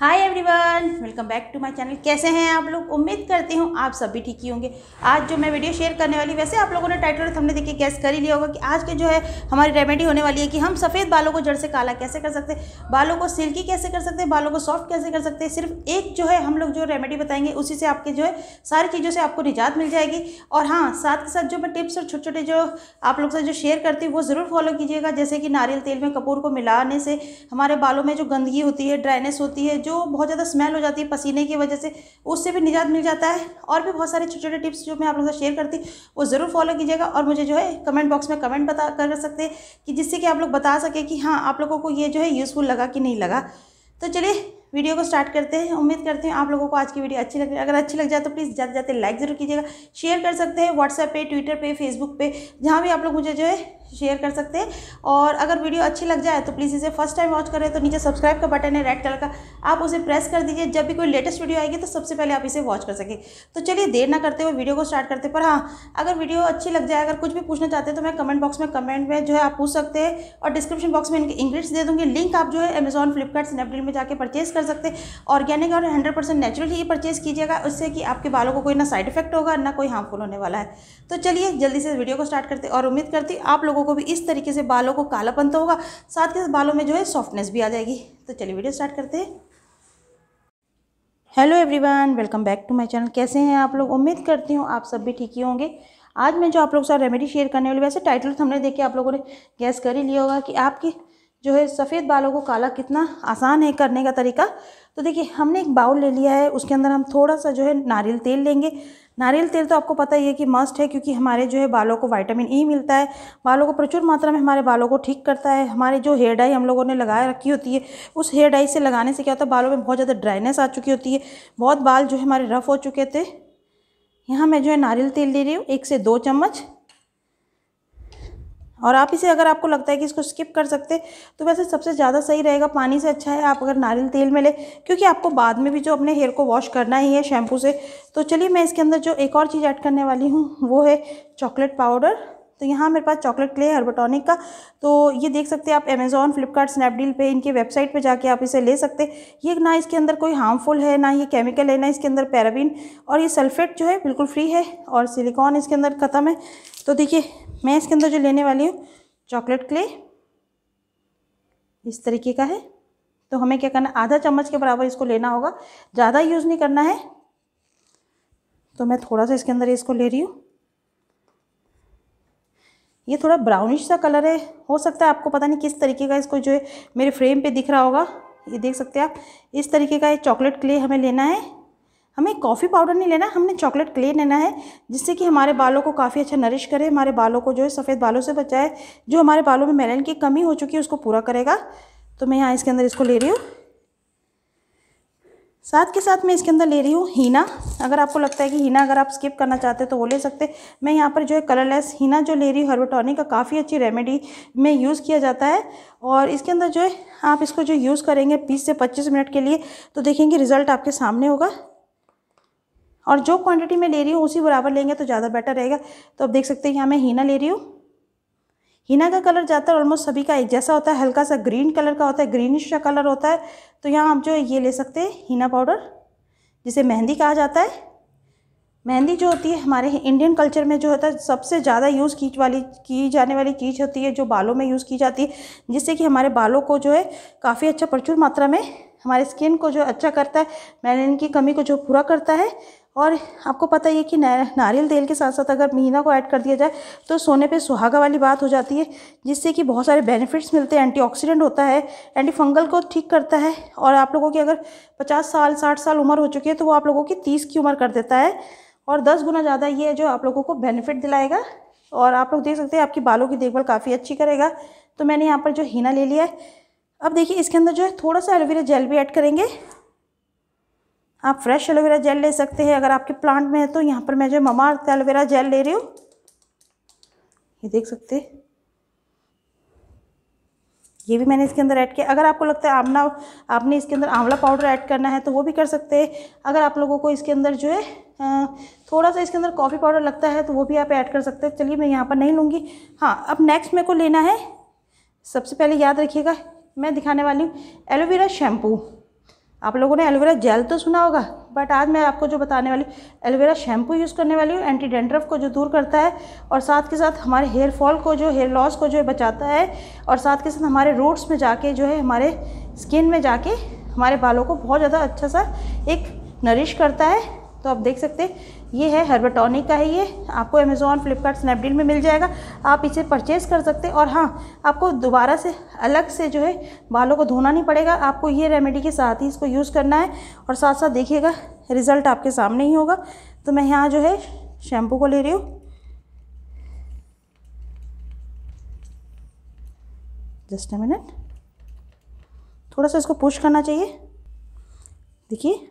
hi everyone welcome back to my channel कैसे हैं आप लोग उम्मीद करती हूँ आप सभी ठीक ही होंगे आज जो मैं वीडियो शेयर करने वाली वैसे आप लोगों ने टाइटल और हमने देखिए गैस कर ही लिया होगा कि आज के जो है हमारी रेमेडी होने वाली है कि हम सफ़ेद बालों को जड़ से काला कैसे कर सकते हैं बालों को सिल्की कैसे कर सकते हैं बालों को सॉफ्ट कैसे कर सकते हैं सिर्फ एक जो है हम लोग जो रेमेडी बताएंगे उसी से आपके जो है सारी चीज़ों से आपको निजात मिल जाएगी और हाँ साथ के साथ जो मैं टिप्स और छोटे छोटे जो आप लोग से जो शेयर करती हूँ वो ज़रूर फॉलो कीजिएगा जैसे कि नारियल तेल में कपूर को मिलाने से हमारे बालों में जो गंदगी होती है ड्राइनेस होती है जो बहुत ज़्यादा स्मेल हो जाती है पसीने की वजह से उससे भी निजात मिल जाता है और भी बहुत सारे छोटे छोटे टिप्स जो मैं आप लोगों से शेयर करती वो ज़रूर फॉलो कीजिएगा और मुझे जो है कमेंट बॉक्स में कमेंट बता कर सकते हैं कि जिससे कि आप लोग बता सके कि हाँ आप लोगों को ये जो है यूज़फुल लगा कि नहीं लगा तो चलिए वीडियो को स्टार्ट करते हैं उम्मीद करते हैं आप लोगों को आज की वीडियो अच्छी लग है अगर अच्छी लग जाए तो प्लीज़ ज़्यादा जाते लाइक ज़रूर कीजिएगा शेयर कर सकते हैं व्हाट्सएप पे ट्विटर पे फेसबुक पे जहाँ भी आप लोग मुझे जो है शेयर कर सकते हैं और अगर वीडियो अच्छी लग जाए तो प्लीज़ इसे फर्स्ट टाइम वॉच करें तो नीचे सब्सक्राइब का बटन है रेड कलर का आप उसे प्रेस कर दीजिए जब भी कोई लेटेस्ट वीडियो आएगी तो सबसे पहले आप इसे वॉच कर सकें तो चलिए देर ना करते हुए वीडियो को स्टार्ट करते पर हाँ अगर वीडियो अच्छी लग जाए अगर कुछ भी पूछना चाहते हैं तो मैं कमेंट बॉक्स में कमेंट में जो है आप पूछ सकते हैं और डिस्क्रिप्शन बॉक्स में इनके इंग्लिश दे दूँगी लिंक आप जो है अमेजॉन फ्लिपकार्ट स्नैपडील में जाकर परचेज कर सकते ऑर्गेनिक और हंड्रेड परसेंट नेचुरल ही परचेज़ कीजिएगा उससे कि आपके बालों को कोई ना साइड इफेक्ट होगा ना कोई हार्मफुल होने वाला है तो चलिए जल्दी से वीडियो को स्टार्ट करते और उम्मीद करती आप लोगों को भी इस तरीके से बालों को कालापन तो होगा साथ के साथ बालों में जो है सॉफ्टनेस भी आ जाएगी तो चलिए वीडियो स्टार्ट करते हैं hello everyone welcome back to my channel कैसे हैं आप लोग उम्मीद करती हूँ आप सब भी ठीक ही होंगे आज मैं जो आप लोगों के रेमेडी शेयर करने वाली वैसे टाइटल तो हमने देखे आप लोगों ने गैस कर ही लिया होगा कि आपके जो है सफ़ेद बालों को काला कितना आसान है करने का तरीका तो देखिए हमने एक बाउल ले लिया है उसके अंदर हम थोड़ा सा जो है नारियल तेल लेंगे नारियल तेल तो आपको पता ही है कि मस्ट है क्योंकि हमारे जो है बालों को विटामिन ई मिलता है बालों को प्रचुर मात्रा में हमारे बालों को ठीक करता है हमारे जो हेयर डाई हम लोगों ने लगा रखी होती है उस हेयर डाई से लगाने से क्या होता है बालों में बहुत ज़्यादा ड्राइनेस आ चुकी होती है बहुत बाल जो है हमारे रफ़ हो चुके थे यहाँ मैं जो है नारियल तेल ले रही हूँ एक से दो चम्मच और आप इसे अगर आपको लगता है कि इसको स्किप कर सकते तो वैसे सबसे ज़्यादा सही रहेगा पानी से अच्छा है आप अगर नारियल तेल में ले क्योंकि आपको बाद में भी जो अपने हेयर को वॉश करना ही है शैम्पू से तो चलिए मैं इसके अंदर जो एक और चीज़ ऐड करने वाली हूँ वो है चॉकलेट पाउडर तो यहाँ मेरे पास चॉकलेट क्ले हर्बोटॉनिक का तो ये देख सकते हैं आप अमेज़ॉन फ्लिपकार्ट स्नैपडील पे इनकी वेबसाइट पे जाके आप इसे ले सकते ये ना इसके अंदर कोई हार्मफुल है ना ये केमिकल है ना इसके अंदर पैराबीन और ये सल्फेट जो है बिल्कुल फ्री है और सिलिकॉन इसके अंदर ख़त्म है तो देखिए मैं इसके अंदर जो लेने वाली हूँ चॉकलेट क्ले इस तरीके का है तो हमें क्या करना आधा चम्मच के बराबर इसको लेना होगा ज़्यादा यूज़ नहीं करना है तो मैं थोड़ा सा इसके अंदर इसको ले रही हूँ ये थोड़ा ब्राउनिश सा कलर है हो सकता है आपको पता नहीं किस तरीके का इसको जो है मेरे फ्रेम पे दिख रहा होगा ये देख सकते हैं आप इस तरीके का ये चॉकलेट क्ले हमें लेना है हमें कॉफ़ी पाउडर नहीं लेना हमने चॉकलेट क्ले लेना है जिससे कि हमारे बालों को काफ़ी अच्छा नरिश करे हमारे बालों को जो है सफ़ेद बालों से बचाए जो हमारे बालों में मेलन की कमी हो चुकी है उसको पूरा करेगा तो मैं यहाँ इसके अंदर इसको ले रही हूँ साथ के साथ मैं इसके अंदर ले रही हूँ हीना अगर आपको लगता है कि हीना अगर आप स्किप करना चाहते हैं तो वो ले सकते मैं यहाँ पर जो है कलरलेस हीना जो ले रही हूँ हर्बोटॉनिक का काफ़ी अच्छी रेमेडी में यूज़ किया जाता है और इसके अंदर जो है आप इसको जो यूज़ करेंगे बीस से पच्चीस मिनट के लिए तो देखेंगे रिज़ल्ट आपके सामने होगा और जो क्वांटिटी में ले रही हूँ उसी बराबर लेंगे तो ज़्यादा बेटर रहेगा तो आप देख सकते हैं यहाँ मैं हीना ले रही हूँ हीना का कलर ज़्यादातर ऑलमोस्ट सभी का एक जैसा होता है हल्का सा ग्रीन कलर का होता है ग्रीनिश का कलर होता है तो यहाँ आप जो है ये ले सकते हैं हीना पाउडर जिसे मेहंदी कहा जाता है मेहंदी जो होती है हमारे इंडियन कल्चर में जो होता है सबसे ज़्यादा यूज़ की वाली की जाने वाली चीज़ होती है जो बालों में यूज़ की जाती है जिससे कि हमारे बालों को जो है काफ़ी अच्छा प्रचुर मात्रा में हमारे स्किन को जो अच्छा करता है मेलानिन की कमी को जो पूरा करता है और आपको पता ही है कि नारियल तेल के साथ साथ अगर महीना को ऐड कर दिया जाए तो सोने पे सुहागा वाली बात हो जाती है जिससे कि बहुत सारे बेनिफिट्स मिलते हैं एंटीऑक्सीडेंट होता है एंटीफंगल को ठीक करता है और आप लोगों की अगर पचास साल साठ साल उम्र हो चुकी है तो वो आप लोगों की तीस की उम्र कर देता है और दस गुना ज़्यादा ये जो आप लोगों को बेनिफिट दिलाएगा और आप लोग देख सकते हैं आपकी बालों की देखभाल काफ़ी अच्छी करेगा तो मैंने यहाँ पर जो हीना ले लिया है अब देखिए इसके अंदर जो है थोड़ा सा एलोवेरा जेल भी ऐड करेंगे आप फ्रेश एलोवेरा जेल ले सकते हैं अगर आपके प्लांट में है तो यहाँ पर मैं जो ममा एलोवेरा जेल ले रही हूँ ये देख सकते ये भी मैंने इसके अंदर ऐड किया अगर आपको लगता है आमला आपने इसके अंदर आंवला पाउडर ऐड करना है तो वो भी कर सकते हैं अगर आप लोगों को इसके अंदर जो है थोड़ा सा इसके अंदर कॉफ़ी पाउडर लगता है तो वो भी आप ऐड कर सकते हैं चलिए मैं यहाँ पर नहीं लूँगी हाँ अब नेक्स्ट मेरे को लेना है सबसे पहले याद रखिएगा मैं दिखाने वाली हूँ एलोवेरा शैम्पू आप लोगों ने एलोवेरा जेल तो सुना होगा बट आज मैं आपको जो बताने वाली एलोवेरा शैम्पू यूज़ करने वाली हूँ एंटी डेंड्रफ को जो दूर करता है और साथ के साथ हमारे हेयर फॉल को जो हेयर लॉस को जो है बचाता है और साथ के साथ हमारे रूट्स में जाके जो है हमारे स्किन में जाके हमारे बालों को बहुत ज़्यादा अच्छा सा एक नरिश करता है तो आप देख सकते हैं ये है हर्बटॉनिक का है ये आपको अमेज़ॉन फ्लिपकार्ट स्नैपडील में मिल जाएगा आप इसे परचेज़ कर सकते हैं और हाँ आपको दोबारा से अलग से जो है बालों को धोना नहीं पड़ेगा आपको ये रेमेडी के साथ ही इसको यूज़ करना है और साथ साथ देखिएगा रिज़ल्ट आपके सामने ही होगा तो मैं यहाँ जो है शैम्पू को ले रही हूँ जस्ट ए मिनट थोड़ा सा इसको पुश करना चाहिए देखिए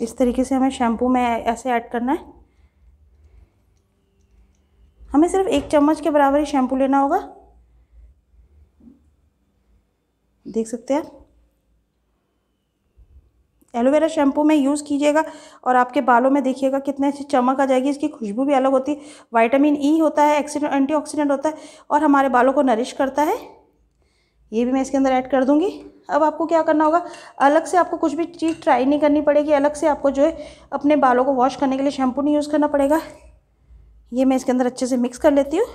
इस तरीके से हमें शैम्पू में ऐसे ऐड करना है हमें सिर्फ एक चम्मच के बराबर ही शैम्पू लेना होगा देख सकते हैं आप एलोवेरा शैम्पू में यूज़ कीजिएगा और आपके बालों में देखिएगा कितने अच्छी चमक आ जाएगी इसकी खुशबू भी अलग होती है वाइटामिन ई e होता है एक्सीडेंट एंटीऑक्सीडेंट होता है और हमारे बालों को नरिश करता है ये भी मैं इसके अंदर ऐड कर दूँगी अब आपको क्या करना होगा अलग से आपको कुछ भी चीज़ ट्राई नहीं करनी पड़ेगी अलग से आपको जो है अपने बालों को वॉश करने के लिए शैम्पू नहीं यूज़ करना पड़ेगा ये मैं इसके अंदर अच्छे से मिक्स कर लेती हूँ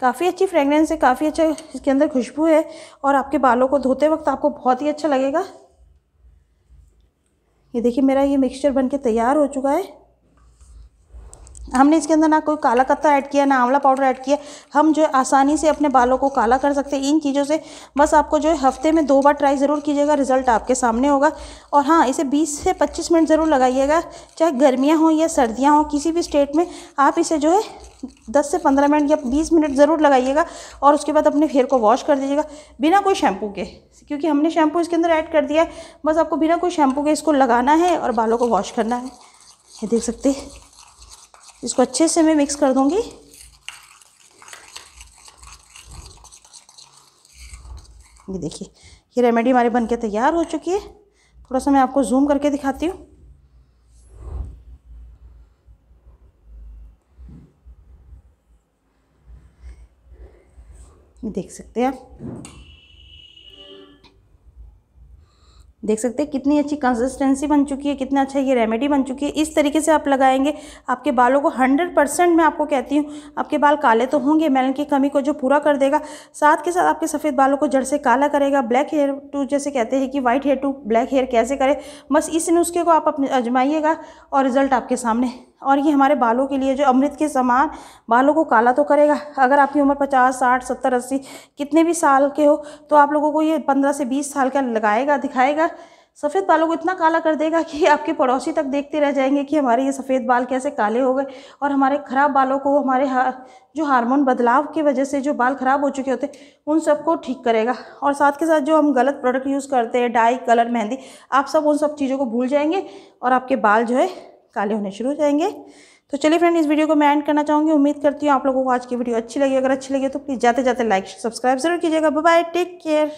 काफ़ी अच्छी फ्रेगरेंस है काफ़ी अच्छा इसके अंदर खुशबू है और आपके बालों को धोते वक्त आपको बहुत ही अच्छा लगेगा ये देखिए मेरा ये मिक्सचर बनके तैयार हो चुका है हमने इसके अंदर ना कोई काला कत्ता ऐड किया ना आंवला पाउडर ऐड किया हम जो है आसानी से अपने बालों को काला कर सकते हैं इन चीज़ों से बस आपको जो है हफ्ते में दो बार ट्राई ज़रूर कीजिएगा रिजल्ट आपके सामने होगा और हाँ इसे बीस से पच्चीस मिनट ज़रूर लगाइएगा चाहे गर्मियाँ हों या सर्दियाँ हों किसी भी स्टेट में आप इसे जो है दस से पंद्रह मिनट या बीस मिनट ज़रूर लगाइएगा और उसके बाद अपने हेयर को वॉश कर दीजिएगा बिना कोई शैम्पू के क्योंकि हमने शैम्पू इसके अंदर ऐड कर दिया है बस आपको बिना कोई शैम्पू के इसको लगाना है और बालों को वॉश करना है ये देख सकते हैं इसको अच्छे से मैं मिक्स कर दूंगी ये देखिए ये रेमेडी हमारी बनके तैयार हो चुकी है थोड़ा सा मैं आपको जूम करके दिखाती हूँ देख सकते हैं आप देख सकते हैं कितनी अच्छी कंसिस्टेंसी बन चुकी है कितना अच्छा ये रेमेडी बन चुकी है इस तरीके से आप लगाएंगे आपके बालों को 100 परसेंट मैं आपको कहती हूँ आपके बाल काले तो होंगे मेलन की कमी को जो पूरा कर देगा साथ के साथ आपके सफ़ेद बालों को जड़ से काला करेगा ब्लैक हेयर टू जैसे कहते हैं कि white hair to black hair कैसे करें बस इस नुस्खे को आप अपने आजमाइएगा और रिज़ल्ट आपके सामने और ये हमारे बालों के लिए जो अमृत के समान बालों को काला तो करेगा अगर आपकी उम्र पचास साठ सत्तर अस्सी कितने भी साल के हो तो आप लोगों को ये पंद्रह से बीस साल का लगाएगा दिखाएगा सफ़ेद बालों को इतना काला कर देगा कि आपके पड़ोसी तक देखते रह जाएंगे कि हमारे ये सफ़ेद बाल कैसे काले हो गए और हमारे ख़राब बालों को हमारे जो हार्मोन बदलाव की वजह से जो बाल ख़राब हो चुके होते उन सबको ठीक करेगा और साथ के साथ जो हम गलत प्रोडक्ट यूज़ करते हैं डाई कलर मेहंदी आप सब उन सब चीज़ों को भूल जाएंगे और आपके बाल जो है काले होने शुरू हो जाएंगे तो चलिए फ्रेंड इस वीडियो को मैं एंड करना चाहूँगी उम्मीद करती हूँ आप लोगों को आज की वीडियो अच्छी लगी अगर अच्छी लगी तो प्लीज़ जाते जाते लाइक सब्सक्राइब जरूर कीजिएगा बाय टेक केयर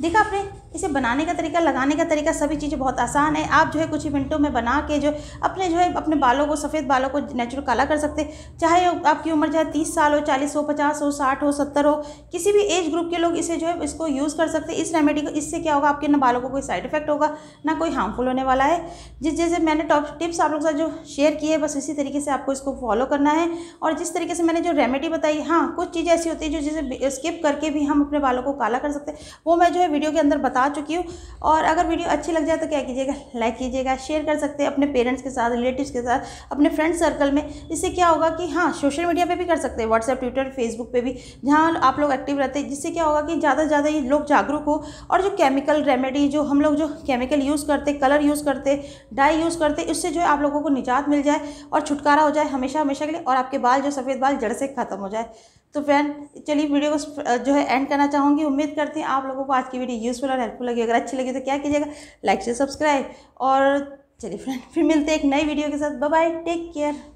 देखा आपने इसे बनाने का तरीका लगाने का तरीका सभी चीज़ें बहुत आसान है आप जो है कुछ ही मिनटों में बना के जो अपने जो है अपने बालों को सफ़ेद बालों को नेचुरल काला कर सकते चाहे आपकी उम्र चाहे तीस साल हो चालीस हो पचास हो साठ हो सत्तर हो किसी भी एज ग्रुप के लोग इसे जो है इसको यूज़ कर सकते इस रेमेडी को इससे क्या होगा आपके ना बालों को कोई साइड इफेक्ट होगा ना कोई हार्मफुल होने वाला है जिस जैसे मैंने टॉप टिप्स आप लोग साथ जो शेयर किए बस इसी तरीके से आपको इसको फॉलो करना है और जिस तरीके से मैंने जो रेमेडी बताई हाँ कुछ चीज़ें ऐसी होती है जो जिसे स्किप करके भी हम अपने बालों को काला कर सकते हैं वो मैं जो है वीडियो के अंदर बता बता चुकी हूँ और अगर वीडियो अच्छी लग जाए तो क्या कीजिएगा लाइक कीजिएगा शेयर कर सकते हैं अपने पेरेंट्स के साथ रिलेटिव्स के साथ अपने फ्रेंड सर्कल में इससे क्या होगा कि हाँ सोशल मीडिया पर भी कर सकते हैं व्हाट्सएप ट्विटर फेसबुक पर भी जहाँ आप लोग एक्टिव रहते हैं जिससे क्या होगा कि ज़्यादा से ज़्यादा ये लोग जागरूक हो और जो केमिकल रेमेडी जो हम लोग जो केमिकल यूज़ करते कलर यूज़ करते डाई यूज़ करते उससे जो है आप लोगों को निजात मिल जाए और छुटकारा हो जाए हमेशा हमेशा के लिए और आपके बाल जो सफ़ेद बाल जड़ से ख़त्म हो जाए तो फ्रेंड चलिए वीडियो को जो है एंड करना चाहूँगी उम्मीद करती हूँ आप लोगों को आज की वीडियो यूज़फुल और हेल्पफुल लगी अगर अच्छी लगी तो क्या कीजिएगा लाइक से सब्सक्राइब और चलिए फ्रेंड फिर मिलते हैं एक नई वीडियो के साथ बाय टेक केयर